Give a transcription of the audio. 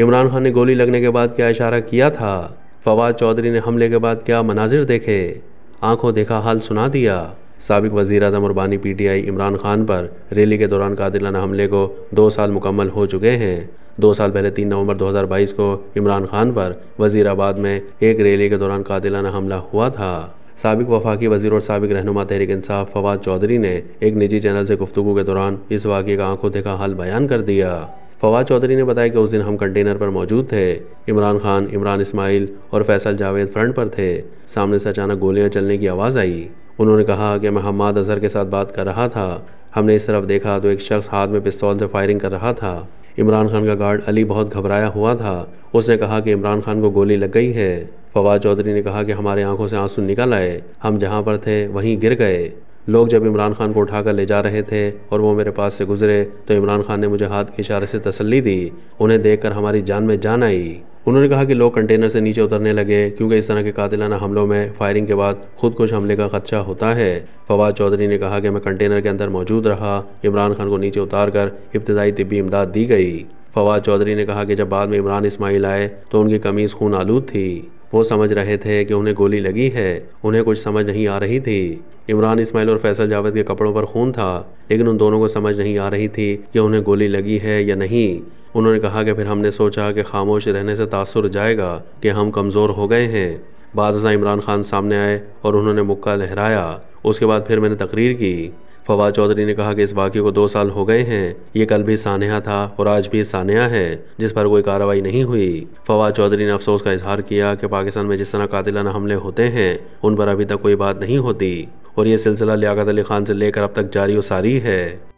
इमरान खान ने गोली लगने के बाद क्या इशारा किया था फवाद चौधरी ने हमले के बाद क्या मनाजिर देखे आंखों देखा हाल सुना दिया सबक वज़ी अजम और बानी P T I Imran Khan पर रैली के दौरान कातिलाना हमले को दो साल मुकम्मल हो चुके हैं दो साल पहले तीन नवंबर 2022 को इमरान खान पर वजीराबाद में एक रैली के दौरान कातिलाना हमला हुआ था सबक वफाकी वजीर और सबक रहनुमा तहरीक इंसाफ फवाद चौधरी ने एक निजी चैनल से गुफ्तु के दौरान इस वाक़े का आंखों देखा हाल बयान कर दिया फवाद चौधरी ने बताया कि उस दिन हम कंटेनर पर मौजूद थे इमरान खान इमरान इसमाइल और फैसल जावेद फ्रंट पर थे सामने से अचानक गोलियां चलने की आवाज़ आई उन्होंने कहा कि मैं हमाद अजहर के साथ बात कर रहा था हमने इस तरफ देखा तो एक शख्स हाथ में पिस्तौल से फायरिंग कर रहा था इमरान खान का गार्ड अली बहुत घबराया हुआ था उसने कहा कि इमरान खान को गोली लग गई है फवाद चौधरी ने कहा कि हमारे आंखों से आंसू निकल आए हम जहां पर थे वहीं गिर गए लोग जब इमरान खान को उठाकर ले जा रहे थे और वो मेरे पास से गुजरे तो इमरान खान ने मुझे हाथ के इशारे से तसल्ली दी उन्हें देख कर हमारी जान में जान आई उन्होंने कहा कि लोग कंटेनर से नीचे उतरने लगे क्योंकि इस तरह के कातिलाना हमलों में फायरिंग के बाद खुद कुछ हमले का खदशा होता है फवाद चौधरी ने कहा कि मैं कंटेनर के अंदर मौजूद रहा इमरान खान को नीचे उतार कर इब्तदाई तबी इमदाद दी गई फवाद चौधरी ने कहा कि जब बाद में इमरान इसमाइल आए तो उनकी कमीज़ खून आलूद थी वो समझ रहे थे कि उन्हें गोली लगी है उन्हें कुछ समझ नहीं आ रही थी इमरान इस्माइल और फैसल जावेद के कपड़ों पर खून था लेकिन उन दोनों को समझ नहीं आ रही थी कि उन्हें गोली लगी है या नहीं उन्होंने कहा कि फिर हमने सोचा कि खामोश रहने से तासर जाएगा कि हम कमज़ोर हो गए हैं बाद इमरान खान सामने आए और उन्होंने मुक्का लहराया उसके बाद फिर मैंने तकरीर की फवाद चौधरी ने कहा कि इस वाक्य को दो साल हो गए हैं ये कल भी सानिया था और आज भी सानिया है जिस पर कोई कार्रवाई नहीं हुई फवाद चौधरी ने अफसोस का इजहार किया कि पाकिस्तान में जिस तरह कातिलाना हमले होते हैं उन पर अभी तक कोई बात नहीं होती और ये सिलसिला लियाकत अली खान से लेकर अब तक जारी और सारी है